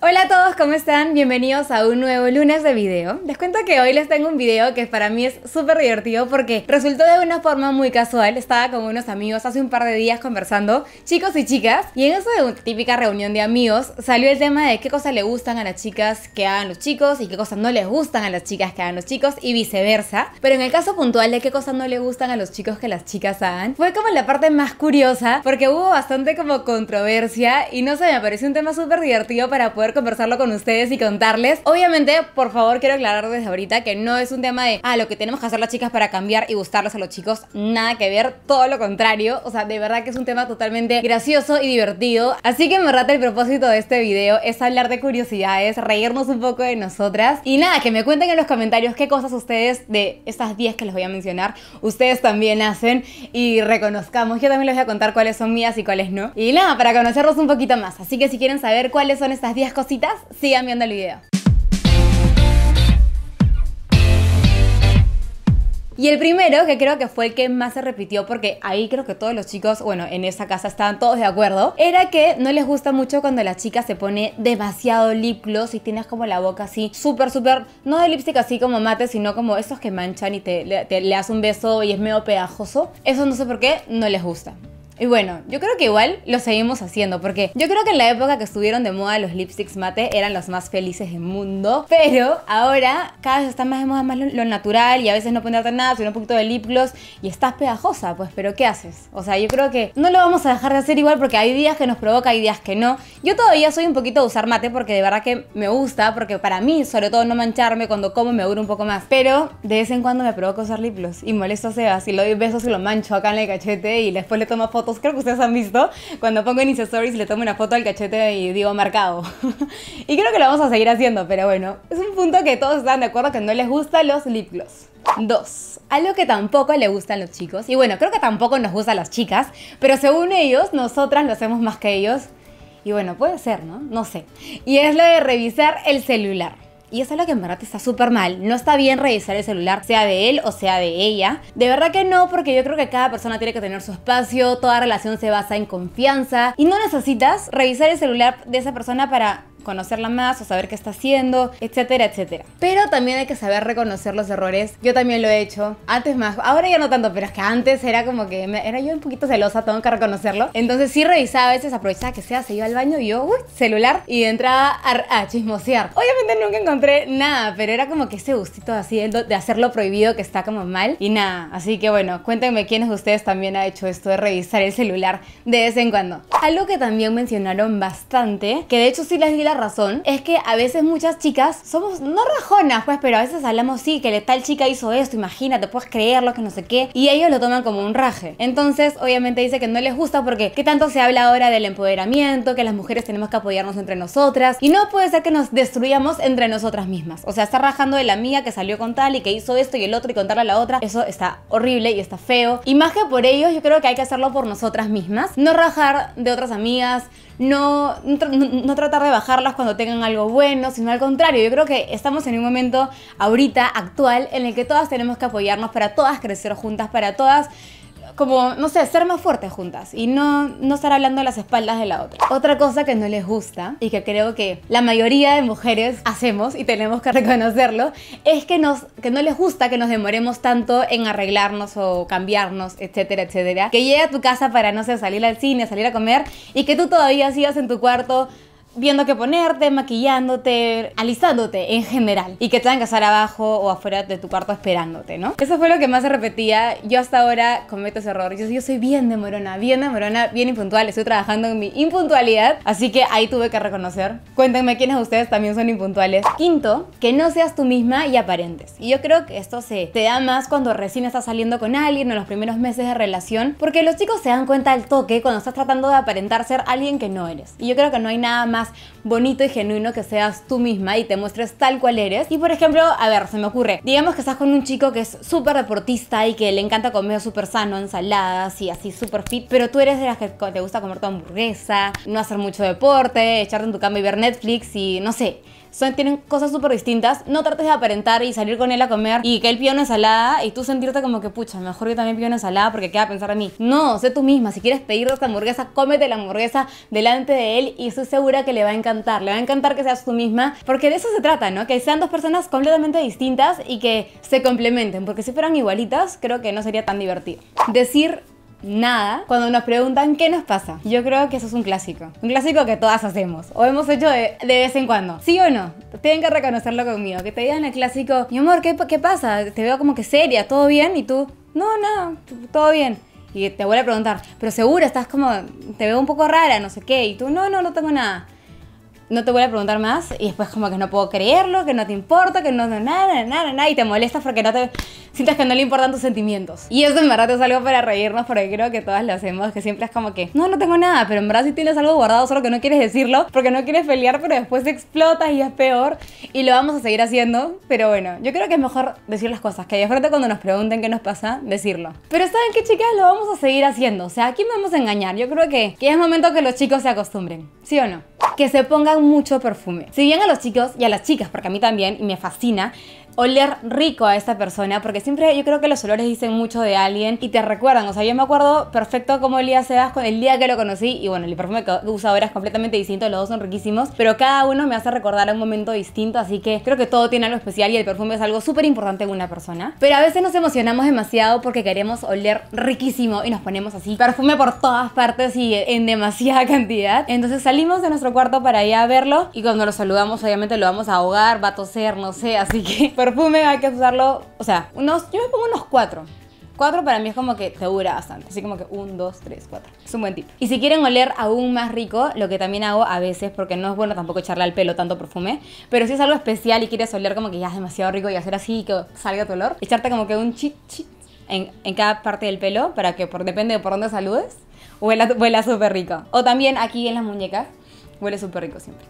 Hola a todos, ¿cómo están? Bienvenidos a un nuevo lunes de video. Les cuento que hoy les tengo un video que para mí es súper divertido porque resultó de una forma muy casual. Estaba con unos amigos hace un par de días conversando, chicos y chicas, y en eso de una típica reunión de amigos salió el tema de qué cosas le gustan a las chicas que hagan los chicos y qué cosas no les gustan a las chicas que hagan los chicos y viceversa. Pero en el caso puntual de qué cosas no le gustan a los chicos que las chicas hagan, fue como la parte más curiosa porque hubo bastante como controversia y no sé, me pareció un tema súper divertido para poder conversarlo con ustedes y contarles. Obviamente, por favor, quiero aclarar desde ahorita que no es un tema de, ah, lo que tenemos que hacer las chicas para cambiar y gustarles a los chicos, nada que ver, todo lo contrario. O sea, de verdad que es un tema totalmente gracioso y divertido. Así que en verdad el propósito de este video es hablar de curiosidades, reírnos un poco de nosotras. Y nada, que me cuenten en los comentarios qué cosas ustedes de estas 10 que les voy a mencionar, ustedes también hacen y reconozcamos. Yo también les voy a contar cuáles son mías y cuáles no. Y nada, para conocerlos un poquito más. Así que si quieren saber cuáles son estas 10 cositas, sigan viendo el video. Y el primero, que creo que fue el que más se repitió, porque ahí creo que todos los chicos, bueno, en esa casa estaban todos de acuerdo, era que no les gusta mucho cuando la chica se pone demasiado lip gloss y tienes como la boca así, súper, súper, no de lipstick así como mate, sino como esos que manchan y te, le das un beso y es medio pegajoso. Eso no sé por qué, no les gusta. Y bueno, yo creo que igual lo seguimos haciendo, porque yo creo que en la época que estuvieron de moda los lipsticks mate eran los más felices del mundo, pero ahora cada vez está más de moda más lo, natural y a veces no ponerte nada, sino un poquito de lip y estás pegajosa, pues, pero ¿qué haces? O sea, yo creo que no lo vamos a dejar de hacer igual porque hay días que nos provoca, hay días que no. Yo todavía soy un poquito de usar mate porque de verdad que me gusta, porque para mí, sobre todo no mancharme cuando como me dura un poco más, pero de vez en cuando me provoca usar lip y molesto a Sebas y lo doy besos y lo mancho acá en el cachete y después le tomo fotos creo que ustedes han visto, cuando pongo en Insta Stories le tomo una foto al cachete y digo marcado. y creo que lo vamos a seguir haciendo, pero bueno, es un punto que todos están de acuerdo que no les gustan los lip gloss. Dos, Algo que tampoco le gustan los chicos, y bueno, creo que tampoco nos gustan las chicas, pero según ellos, nosotras lo hacemos más que ellos. Y bueno, puede ser, ¿no? No sé. Y es lo de revisar el celular. Y es algo que en verdad está súper mal. No está bien revisar el celular, sea de él o sea de ella. De verdad que no, porque yo creo que cada persona tiene que tener su espacio, toda relación se basa en confianza y no necesitas revisar el celular de esa persona para conocerla más o saber qué está haciendo, etcétera, etcétera. Pero también hay que saber reconocer los errores. Yo también lo he hecho. Antes más, ahora ya no tanto, pero es que antes era como que era yo un poquito celosa, tengo que reconocerlo. Entonces sí revisaba a veces, aprovechaba que sea, se iba al baño y yo, celular y entraba a, chismosear. Obviamente nunca encontré nada, pero era como que ese gustito así de, de hacerlo prohibido que está como mal y nada. Así que bueno, cuéntenme quiénes de ustedes también ha hecho esto de revisar el celular de vez en cuando. Algo que también mencionaron bastante, que de hecho sí les di la razón es que a veces muchas chicas somos, no rajonas, pues, pero a veces hablamos, sí, que tal chica hizo esto, imagínate, puedes creerlo, que no sé qué, y ellos lo toman como un raje. Entonces, obviamente dice que no les gusta porque qué tanto se habla ahora del empoderamiento, que las mujeres tenemos que apoyarnos entre nosotras, y no puede ser que nos destruyamos entre nosotras mismas. O sea, estar rajando de la amiga que salió con tal y que hizo esto y el otro y contarle a la otra, eso está horrible y está feo. Y más que por ellos, yo creo que hay que hacerlo por nosotras mismas, no rajar de otras amigas, no, no, tratar de bajarlas cuando tengan algo bueno, sino al contrario, yo creo que estamos en un momento ahorita actual en el que todas tenemos que apoyarnos para todas crecer juntas, para todas como, no sé, ser más fuertes juntas y no, no estar hablando a las espaldas de la otra. Otra cosa que no les gusta y que creo que la mayoría de mujeres hacemos y tenemos que reconocerlo es que, nos, que no les gusta que nos demoremos tanto en arreglarnos o cambiarnos, etcétera, etcétera. Que llegue a tu casa para, no sé, salir al cine, salir a comer y que tú todavía sigas en tu cuarto viendo qué ponerte, maquillándote, alisándote en general. Y que te van a casar abajo o afuera de tu cuarto esperándote, ¿no? Eso fue lo que más se repetía. Yo hasta ahora cometo ese error. Yo, yo soy bien demorona, bien demorona, bien impuntual. Estoy trabajando en mi impuntualidad. Así que ahí tuve que reconocer. Cuéntenme quiénes de ustedes también son impuntuales. Quinto, que no seas tú misma y aparentes. Y yo creo que esto se te da más cuando recién estás saliendo con alguien o en los primeros meses de relación. Porque los chicos se dan cuenta al toque cuando estás tratando de aparentar ser alguien que no eres. Y yo creo que no hay nada más bonito y genuino que seas tú misma y te muestres tal cual eres. Y por ejemplo, a ver, se me ocurre, digamos que estás con un chico que es súper deportista y que le encanta comer súper sano, ensaladas y así súper fit, pero tú eres de las que te gusta comer tu hamburguesa, no hacer mucho deporte, echarte en tu cama y ver Netflix y no sé tienen cosas súper distintas. No trates de aparentar y salir con él a comer y que él pida una ensalada y tú sentirte como que, pucha, mejor yo también pido una ensalada porque queda a pensar a mí. No, sé tú misma. Si quieres pedir esta hamburguesa, cómete la hamburguesa delante de él y estoy segura que le va a encantar. Le va a encantar que seas tú misma porque de eso se trata, ¿no? Que sean dos personas completamente distintas y que se complementen porque si fueran igualitas, creo que no sería tan divertido. Decir nada cuando nos preguntan qué nos pasa. Yo creo que eso es un clásico. Un clásico que todas hacemos o hemos hecho de, vez en cuando. ¿Sí o no? Tienen que reconocerlo conmigo. Que te digan el clásico, mi amor, ¿qué, qué pasa? Te veo como que seria, ¿todo bien? Y tú, no, nada, no, todo bien. Y te vuelve a preguntar, pero seguro estás como, te veo un poco rara, no sé qué. Y tú, no, no, no tengo nada no te voy a preguntar más y después como que no puedo creerlo, que no te importa, que no, nada, nada, nada, y te molestas porque no te, sientas que no le importan tus sentimientos. Y eso en verdad es algo para reírnos porque creo que todas lo hacemos, que siempre es como que, no, no tengo nada, pero en verdad sí tienes algo guardado, solo que no quieres decirlo, porque no quieres pelear, pero después explotas y es peor. Y lo vamos a seguir haciendo, pero bueno, yo creo que es mejor decir las cosas, que de frente cuando nos pregunten qué nos pasa, decirlo. Pero ¿saben qué chicas? Lo vamos a seguir haciendo, o sea, aquí me vamos a engañar, yo creo que, que es momento que los chicos se acostumbren, ¿sí o no? que se pongan mucho perfume. Si bien a los chicos y a las chicas, porque a mí también, y me fascina, oler rico a esta persona, porque siempre yo creo que los olores dicen mucho de alguien y te recuerdan. O sea, yo me acuerdo perfecto cómo olía Sebas el día que lo conocí y bueno, el perfume que usa ahora es completamente distinto, los dos son riquísimos, pero cada uno me hace recordar a un momento distinto, así que creo que todo tiene algo especial y el perfume es algo súper importante en una persona. Pero a veces nos emocionamos demasiado porque queremos oler riquísimo y nos ponemos así perfume por todas partes y en demasiada cantidad. Entonces salimos de nuestro cuarto para ir a verlo y cuando lo saludamos obviamente lo vamos a ahogar, va a toser, no sé, así que perfume hay que usarlo, o sea, unos, yo me pongo unos cuatro. Cuatro para mí es como que te dura bastante, así como que un, dos, tres, cuatro. Es un buen tip. Y si quieren oler aún más rico, lo que también hago a veces, porque no es bueno tampoco echarle al pelo tanto perfume, pero si es algo especial y quieres oler como que ya es demasiado rico y hacer así que salga tu olor, echarte como que un chit chit en, en cada parte del pelo para que por, depende de por dónde saludes, huela, huela súper rico. O también aquí en las muñecas, huele súper rico siempre.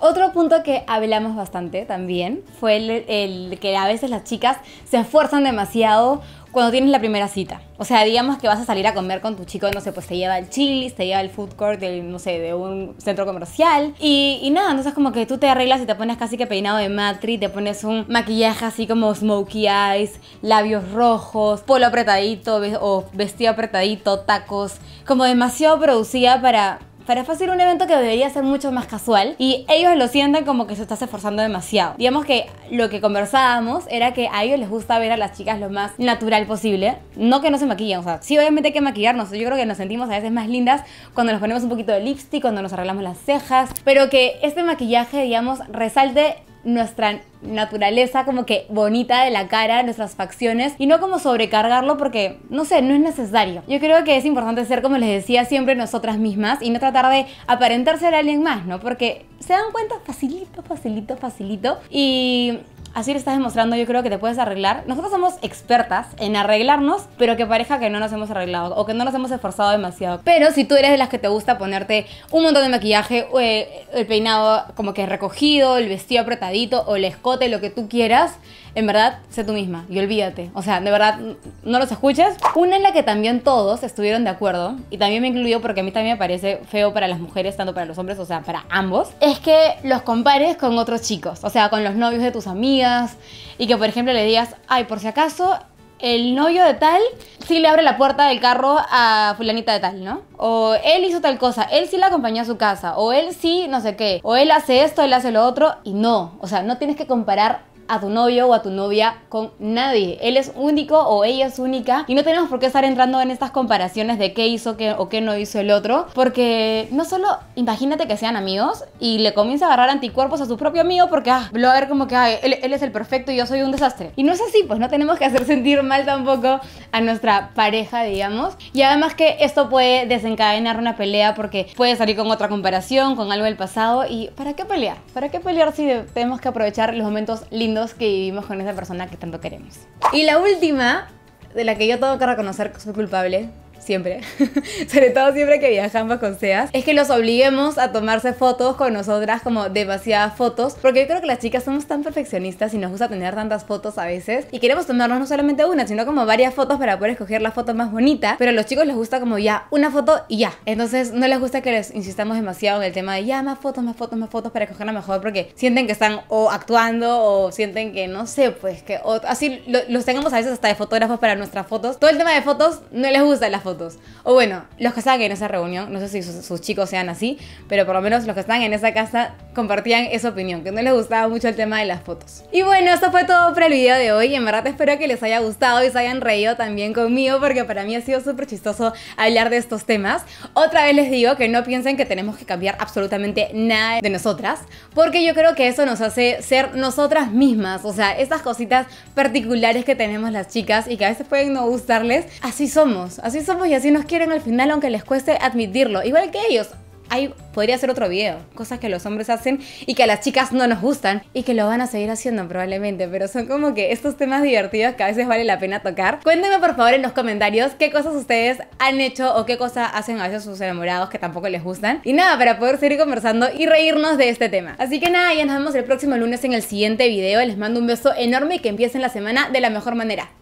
Otro punto que hablamos bastante también fue el, que a veces las chicas se esfuerzan demasiado cuando tienes la primera cita. O sea, digamos que vas a salir a comer con tu chico, no sé, pues te lleva el chili, te lleva el food court, del, no sé, de un centro comercial. Y, y, nada, entonces como que tú te arreglas y te pones casi que peinado de matri, te pones un maquillaje así como smokey eyes, labios rojos, polo apretadito o vestido apretadito, tacos, como demasiado producida para para fácil un evento que debería ser mucho más casual y ellos lo sientan como que se está esforzando demasiado. Digamos que lo que conversábamos era que a ellos les gusta ver a las chicas lo más natural posible, no que no se maquillen o sea, sí obviamente hay que maquillarnos, yo creo que nos sentimos a veces más lindas cuando nos ponemos un poquito de lipstick, cuando nos arreglamos las cejas, pero que este maquillaje, digamos, resalte nuestra naturaleza como que bonita de la cara, nuestras facciones y no como sobrecargarlo porque no sé, no es necesario. Yo creo que es importante ser como les decía siempre nosotras mismas y no tratar de aparentarse ser alguien más, ¿no? Porque se dan cuenta facilito, facilito, facilito y así lo estás demostrando, yo creo que te puedes arreglar. Nosotros somos expertas en arreglarnos, pero que pareja que no nos hemos arreglado o que no nos hemos esforzado demasiado. Pero si tú eres de las que te gusta ponerte un montón de maquillaje, eh, el peinado como que recogido, el vestido apretadito o el escote, lo que tú quieras, en verdad, sé tú misma y olvídate. O sea, de verdad, no los escuches. Una en la que también todos estuvieron de acuerdo, y también me incluyó porque a mí también me parece feo para las mujeres, tanto para los hombres, o sea, para ambos, es que los compares con otros chicos, o sea, con los novios de tus amigas, y que por ejemplo le digas, ay, por si acaso, el novio de tal sí le abre la puerta del carro a fulanita de tal, ¿no? O él hizo tal cosa, él sí la acompañó a su casa, o él sí no sé qué, o él hace esto, él hace lo otro, y no, o sea, no tienes que comparar a tu novio o a tu novia con nadie. Él es único o ella es única y no tenemos por qué estar entrando en estas comparaciones de qué hizo qué, o qué no hizo el otro, porque no solo imagínate que sean amigos y le comienza a agarrar anticuerpos a su propio amigo porque, ah, lo va a ver como que, ah, él, él es el perfecto y yo soy un desastre. Y no es así, pues no tenemos que hacer sentir mal tampoco a nuestra pareja, digamos. Y además que esto puede desencadenar una pelea porque puede salir con otra comparación, con algo del pasado y ¿para qué pelear? ¿Para qué pelear si tenemos que aprovechar los momentos lindos? que vivimos con esa persona que tanto queremos. Y la última, de la que yo tengo que reconocer que soy culpable, siempre, sobre todo siempre que viajamos con SEAS, es que los obliguemos a tomarse fotos con nosotras, como demasiadas fotos, porque yo creo que las chicas somos tan perfeccionistas y nos gusta tener tantas fotos a veces, y queremos tomarnos no solamente una, sino como varias fotos para poder escoger la foto más bonita, pero a los chicos les gusta como ya una foto y ya. Entonces no les gusta que les insistamos demasiado en el tema de ya más fotos, más fotos, más fotos para escoger la mejor, porque sienten que están o actuando o sienten que no sé, pues que así los tengamos a veces hasta de fotógrafos para nuestras fotos. Todo el tema de fotos no les gusta las fotos. O bueno, los que estaban en esa reunión, no sé si sus, chicos sean así, pero por lo menos los que están en esa casa compartían esa opinión, que no les gustaba mucho el tema de las fotos. Y bueno, eso fue todo para el video de hoy. En verdad espero que les haya gustado y se hayan reído también conmigo, porque para mí ha sido súper chistoso hablar de estos temas. Otra vez les digo que no piensen que tenemos que cambiar absolutamente nada de nosotras, porque yo creo que eso nos hace ser nosotras mismas. O sea, estas cositas particulares que tenemos las chicas y que a veces pueden no gustarles, así somos, así somos y así nos quieren al final, aunque les cueste admitirlo. Igual que ellos. Ahí podría hacer otro video, cosas que los hombres hacen y que a las chicas no nos gustan y que lo van a seguir haciendo probablemente, pero son como que estos temas divertidos que a veces vale la pena tocar. Cuéntenme por favor en los comentarios qué cosas ustedes han hecho o qué cosas hacen a veces sus enamorados que tampoco les gustan. Y nada, para poder seguir conversando y reírnos de este tema. Así que nada, ya nos vemos el próximo lunes en el siguiente video. Les mando un beso enorme y que empiecen la semana de la mejor manera.